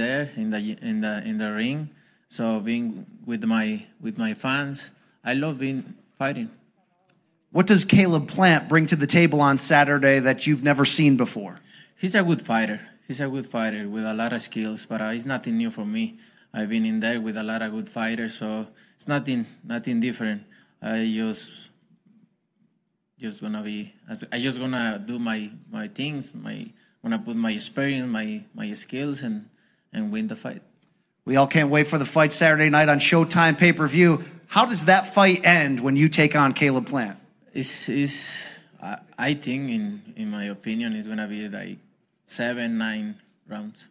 there in the in the in the ring. So being with my with my fans, I love being fighting. What does Caleb Plant bring to the table on Saturday that you've never seen before? He's a good fighter. He's a good fighter with a lot of skills, but uh, it's nothing new for me. I've been in there with a lot of good fighters, so it's nothing nothing different. I just just gonna be I just gonna do my my things. My gonna put my experience, my my skills, and and win the fight. We all can't wait for the fight Saturday night on Showtime pay per view. How does that fight end when you take on Caleb Plant? It's, it's I, I think, in, in my opinion, it's going to be like seven, nine rounds.